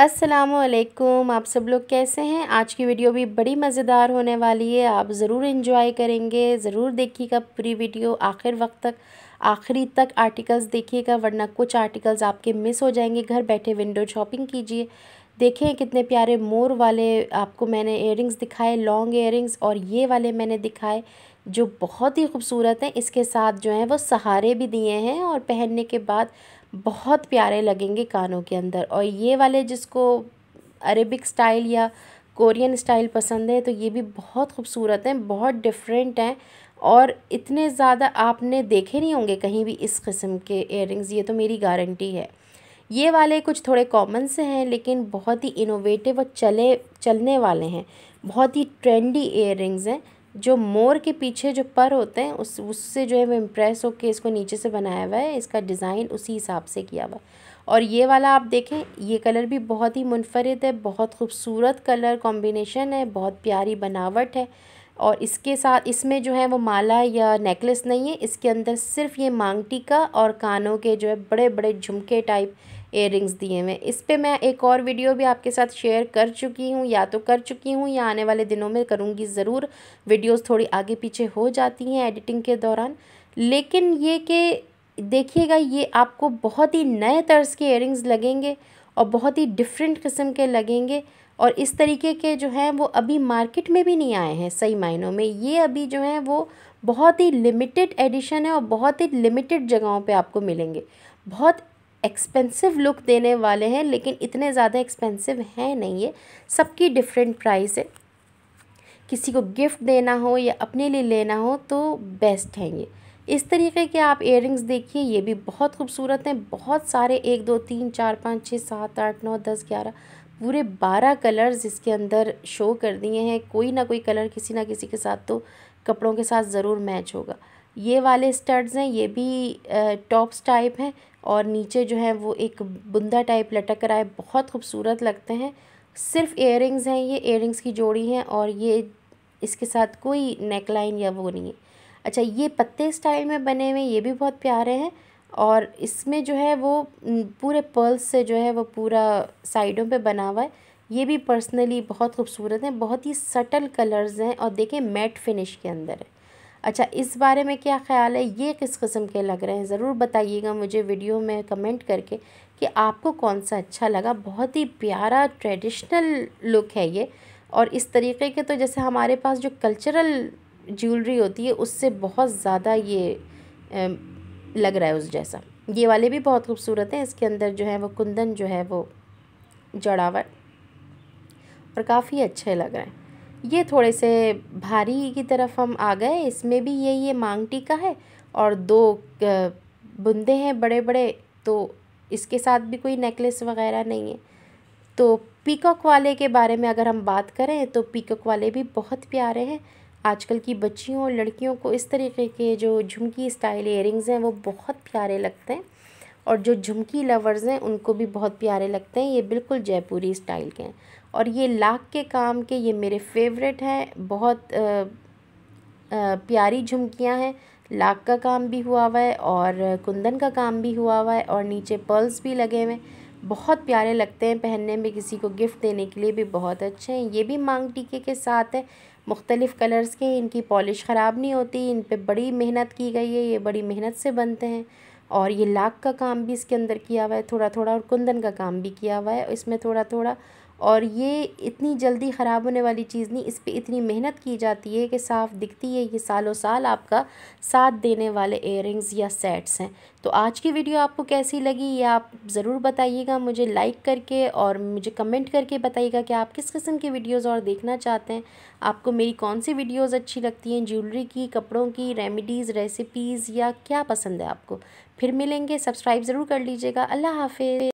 असलकुम आप सब लोग कैसे हैं आज की वीडियो भी बड़ी मज़ेदार होने वाली है आप ज़रूर इन्जॉय करेंगे ज़रूर देखिएगा पूरी वीडियो आखिर वक्त तक आखिरी तक आर्टिकल्स देखिएगा वरना कुछ आर्टिकल्स आपके मिस हो जाएंगे घर बैठे विंडो शॉपिंग कीजिए देखें कितने प्यारे मोर वाले आपको मैंने एयरिंग्स दिखाए लॉन्ग एयरिंग्स और ये वाले मैंने दिखाए जो बहुत ही खूबसूरत हैं इसके साथ जो हैं वो सहारे भी दिए हैं और पहनने के बाद बहुत प्यारे लगेंगे कानों के अंदर और ये वाले जिसको अरेबिक स्टाइल या कोरियन स्टाइल पसंद है तो ये भी बहुत खूबसूरत हैं बहुत डिफरेंट हैं और इतने ज़्यादा आपने देखे नहीं होंगे कहीं भी इस किस्म के इयर ये तो मेरी गारंटी है ये वाले कुछ थोड़े कॉमन से हैं लेकिन बहुत ही इनोवेटिव और चले चलने वाले हैं बहुत ही ट्रेंडी इयर हैं जो मोर के पीछे जो पर होते हैं उस उससे जो है वो इम्प्रेस होकर इसको नीचे से बनाया हुआ है इसका डिज़ाइन उसी हिसाब से किया हुआ और ये वाला आप देखें ये कलर भी बहुत ही मुनफरद है बहुत खूबसूरत कलर कॉम्बिनेशन है बहुत प्यारी बनावट है और इसके साथ इसमें जो है वो माला या नेकलेस नहीं है इसके अंदर सिर्फ ये मांगटी का और कानों के जो है बड़े बड़े झुमके टाइप एयरिंग्स दिए हुए इस पर मैं एक और वीडियो भी आपके साथ शेयर कर चुकी हूँ या तो कर चुकी हूँ या आने वाले दिनों में करूँगी ज़रूर वीडियोज़ थोड़ी आगे पीछे हो जाती हैं एडिटिंग के दौरान लेकिन ये कि देखिएगा ये आपको बहुत ही नए तर्ज के एयरिंग्स लगेंगे और बहुत ही डिफरेंट किस्म के लगेंगे और इस तरीके के जो हैं वो अभी मार्केट में भी नहीं आए हैं सही मायनों में ये अभी जो हैं वो बहुत ही लिमिटेड एडिशन है और बहुत ही लिमिटेड जगहों पे आपको मिलेंगे बहुत एक्सपेंसिव लुक देने वाले हैं लेकिन इतने ज़्यादा एक्सपेंसिव हैं नहीं ये सबकी डिफरेंट प्राइस है किसी को गिफ्ट देना हो या अपने लिए लेना हो तो बेस्ट हैं ये इस तरीके के आप इयर देखिए ये भी बहुत खूबसूरत हैं बहुत सारे एक दो तीन चार पाँच छः सात आठ नौ दस ग्यारह पूरे बारह कलर्स इसके अंदर शो कर दिए हैं कोई ना कोई कलर किसी ना किसी के साथ तो कपड़ों के साथ ज़रूर मैच होगा ये वाले स्टड्स हैं ये भी टॉप्स टाइप हैं और नीचे जो है वो एक बुंदा टाइप लटक रहा है बहुत खूबसूरत लगते हैं सिर्फ एयर हैं ये एयर की जोड़ी हैं और ये इसके साथ कोई नेक लाइन या वो नहीं है अच्छा ये पत्ते स्टाइल में बने हुए ये भी बहुत प्यारे हैं और इसमें जो है वो पूरे पर्ल्स से जो है वो पूरा साइडों पे बना हुआ है ये भी पर्सनली बहुत खूबसूरत हैं बहुत ही सटल कलर्स हैं और देखें मैट फिनिश के अंदर है अच्छा इस बारे में क्या ख्याल है ये किस किस्म के लग रहे हैं ज़रूर बताइएगा मुझे वीडियो में कमेंट करके कि आपको कौन सा अच्छा लगा बहुत ही प्यारा ट्रेडिशनल लुक है ये और इस तरीके के तो जैसे हमारे पास जो कल्चरल ज्वेलरी होती है उससे बहुत ज़्यादा ये लग रहा है उस जैसा ये वाले भी बहुत खूबसूरत हैं इसके अंदर जो है वो कुंदन जो है वो जड़ावट और काफ़ी अच्छे लग रहे हैं ये थोड़े से भारी की तरफ हम आ गए इसमें भी ये ये मांग टीका है और दो बुंदे हैं बड़े बड़े तो इसके साथ भी कोई नेकलेस वगैरह नहीं है तो पीकॉक वाले के बारे में अगर हम बात करें तो पीकॉक वाले भी बहुत प्यारे हैं आजकल की बच्चियों और लड़कियों को इस तरीके के जो झुमकी स्टाइल एयरिंग्स हैं वो बहुत प्यारे लगते हैं और जो झुमकी लवर्स हैं उनको भी बहुत प्यारे लगते हैं ये बिल्कुल जयपुरी स्टाइल के हैं और ये लाख के काम के ये मेरे फेवरेट हैं बहुत आ, आ, प्यारी झुमकियाँ हैं लाख का काम भी हुआ हुआ है और कुंदन का काम भी हुआ हुआ है और नीचे पर्ल्स भी लगे हुए हैं बहुत प्यारे लगते हैं पहनने में किसी को गिफ्ट देने के लिए भी बहुत अच्छे हैं ये भी मांग टीके के साथ है मुख्तलिफ़ कलर्स के इनकी पॉलिश ख़राब नहीं होती इन पर बड़ी मेहनत की गई है ये बड़ी मेहनत से बनते हैं और ये लाख का काम भी इसके अंदर किया हुआ है थोड़ा थोड़ा और कुंदन का काम भी किया हुआ है इसमें थोड़ा थोड़ा और ये इतनी जल्दी ख़राब होने वाली चीज़ नहीं इस पर इतनी मेहनत की जाती है कि साफ़ दिखती है ये सालों साल आपका साथ देने वाले एयर या सेट्स हैं तो आज की वीडियो आपको कैसी लगी ये आप ज़रूर बताइएगा मुझे लाइक करके और मुझे कमेंट करके बताइएगा कि आप किस किस्म की वीडियोस और देखना चाहते हैं आपको मेरी कौन सी वीडियोस अच्छी लगती हैं ज्वेलरी की कपड़ों की रेमिडीज़ रेसिपीज़ या क्या पसंद है आपको फिर मिलेंगे सब्सक्राइब ज़रूर कर लीजिएगा अल्लाह हाफ़ि